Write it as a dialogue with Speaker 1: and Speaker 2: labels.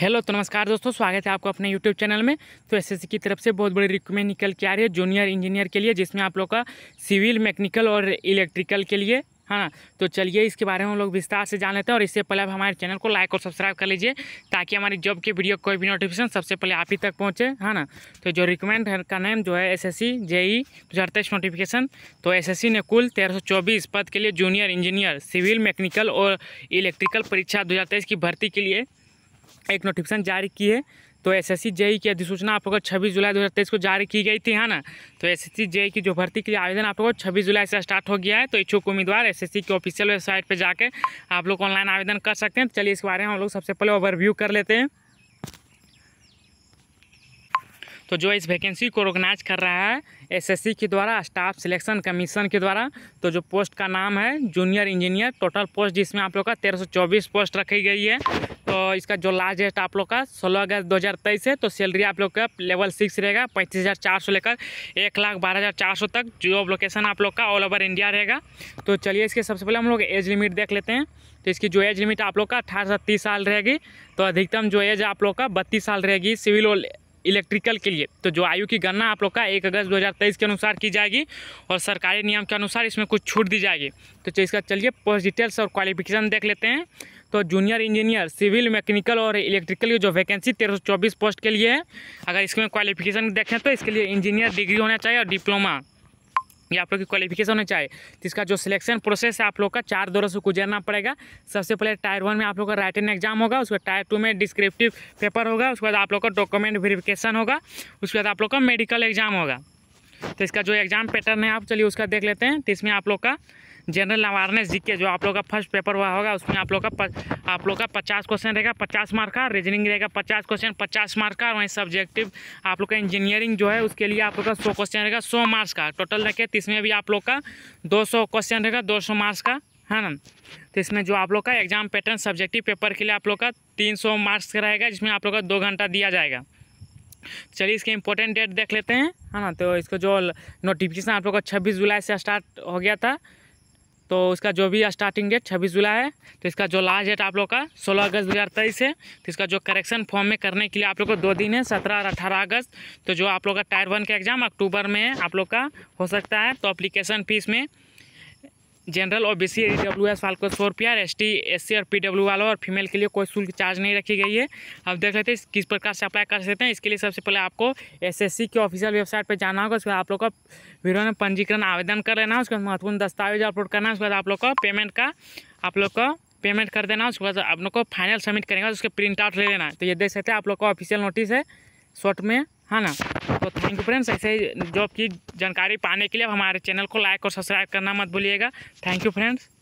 Speaker 1: hello तो नमस्कार दोस्तों स्वागत है आपको अपने यूट्यूब चैनल में तो एसएससी की तरफ से बहुत बड़ी रिक्रूटमेंट निकल के आ रही है जूनियर इंजीनियर के लिए जिसमें आप लोग का सिविल मैकेनिकल और इलेक्ट्रिकल के लिए हाँ तो चलिए इसके बारे में हम लोग विस्तार से जान लेते हैं और इससे पहले आप हमारे चैनल को लाइक और सब्सक्राइब कर लीजिए ताकि हमारी जॉब की वीडियो कोई भी नोटिफिकेशन सबसे पहले आप ही तक पहुँचे है ना तो जो रिकमेंड का नेम जो है एस एस सी जेई दो हज़ार तेईस नोटिफिकेशन तो एस एस सी ने कुल तेरह सौ चौबीस पद के लिए जूनियर इंजीनियर सिविल मैकेनिकल और इलेक्ट्रिकल परीक्षा दो हज़ार तेईस की भर्ती के लिए एक नोटिफिकेशन जारी की है तो एस एस जेई की अधिसूचना आप लोगों को छब्बीस जुलाई दो को जारी की गई थी है ना तो एस एस जेई की जो भर्ती के लिए आवेदन आप लोगों को छब्बीस जुलाई से स्टार्ट हो गया है तो इच्छुक उम्मीदवार एस एस की ऑफिशियल वेबसाइट पर जाकर आप लोग ऑनलाइन आवेदन कर सकते हैं तो चलिए इस बारे में हम लोग सबसे पहले ओवरव्यू कर लेते हैं तो जो इस वैकेंसी को ऑर्गेनाइज कर रहा है एसएससी के द्वारा स्टाफ सिलेक्शन कमीशन के द्वारा तो जो पोस्ट का नाम है जूनियर इंजीनियर टोटल पोस्ट जिसमें आप लोग का 1324 पोस्ट रखी गई है तो इसका जो लास्ट डेट आप लोग का सोलह अगस्त दो हज़ार तेईस है तो सैलरी आप लोग का लेवल सिक्स रहेगा पैंतीस हज़ार चार सौ लेकर एक लाख बारह हज़ार चार सौ तक जॉब लोकेशन आप लोग का ऑल ओवर इंडिया रहेगा तो चलिए इसके सबसे पहले हम लोग एज लिमिट देख लेते हैं तो इसकी जो एज लिमिट आप लोग का अठारह से तीस साल रहेगी तो अधिकतम जो एज आप लोग का बत्तीस साल रहेगी सिविल और इलेक्ट्रिकल के लिए तो जो आयु की गणना आप लोग का एक अगस्त तेईस के अनुसार की जाएगी और सरकारी नियम के अनुसार इसमें कुछ छूट दी जाएगी तो इसका चलिए पोस्ट डिटेल्स और क्वालिफिकेशन देख लेते हैं तो जूनियर इंजीनियर सिविल मैकेनिकल और इलेक्ट्रिकल की जो वैकेंसी तेरह सौ चौबीस पोस्ट के लिए है अगर इसमें क्वालिफिकेशन देखें तो इसके लिए इंजीनियर डिग्री होना चाहिए और डिप्लोमा ये आप लोग की क्वालिफिकेशन होना चाहिए तो इसका जो सिलेक्शन प्रोसेस है आप लोग का चार दौरों से गुजरना पड़ेगा सबसे पहले टायर वन में आप लोग का राइटिंग एग्जाम होगा उसके बाद टायर टू में डिस्क्रिप्टिव पेपर होगा उसके बाद आप लोग का डॉक्यूमेंट वेरिफिकेशन होगा उसके बाद आप लोग का मेडिकल एग्जाम होगा तो इसका जो एग्जाम पैटर्न है आप चलिए उसका देख लेते हैं तो इसमें आप लोग का जनरल अवेयरनेस जी के जो आप लोग का फर्स्ट पेपर हुआ होगा उसमें आप लोग का आप लोग का पचास क्वेश्चन रहेगा पचास मार्क का रीजनिंग रहेगा पचास क्वेश्चन पचास मार्क का वहीं सब्जेक्टिव आप लोग का इंजीनियरिंग जो है उसके लिए आप लोग का सौ क्वेश्चन रहेगा सौ मार्क्स का टोटल रखे इसमें भी आप लोग का दो क्वेश्चन रहेगा दो मार्क्स का है ना तो इसमें जो आप लोग का एग्जाम पैटर्न सब्जेक्टिव पेपर के लिए आप लोग का तीन सौ मार्क्स का रहेगा जिसमें आप लोग का दो घंटा दिया जाएगा चलिए इसके इंपॉर्टेंट डेट देख लेते हैं है ना तो इसको जो नोटिफिकेशन आप लोग का छब्बीस जुलाई से स्टार्ट हो गया था तो इसका जो भी स्टार्टिंग डेट छब्बीस जुलाई है तो इसका जो लास्ट डेट आप लोग का सोलह अगस्त दो हज़ार तेईस है तो इसका जो करेक्शन फॉर्म में करने के लिए आप लोग को दो दिन है सत्रह और अठारह अगस्त तो जो आप लोग का टायर वन का एग्ज़ाम अक्टूबर में आप लोग का हो सकता है तो अप्लीकेशन फीस में जनरल और B C E W S वाल को सौ रुपया एस टी एस सी और पी डब्ल्यू वालों और फीमेल के लिए कोई शुल्क चार्ज नहीं रखी गई है अब देख लेते हैं किस प्रकार से अप्लाई कर सकते हैं इसके लिए सबसे पहले आपको एस एस सी की ऑफिशियल वेबसाइट पर जाना होगा उसके बाद आप लोग का वीडियो में पंजीकरण आवेदन कर लेना उसके बाद महत्वपूर्ण दस्तावेज अपलोड करना है उसके बाद आप लोग का पेमेंट का आप लोग का पेमेंट कर देना उसके बाद आप लोग को फाइनल सबमिट करेंगे उसके प्रिंट आउट ले लेना तो ये देख सकते हैं आप लोग का ऑफिशियल नोटिस है शॉर्ट में है ना तो थैंक यू फ्रेंड्स ऐसे ही जॉब की जानकारी पाने के लिए हमारे चैनल को लाइक और सब्सक्राइब करना मत भूलिएगा थैंक यू फ्रेंड्स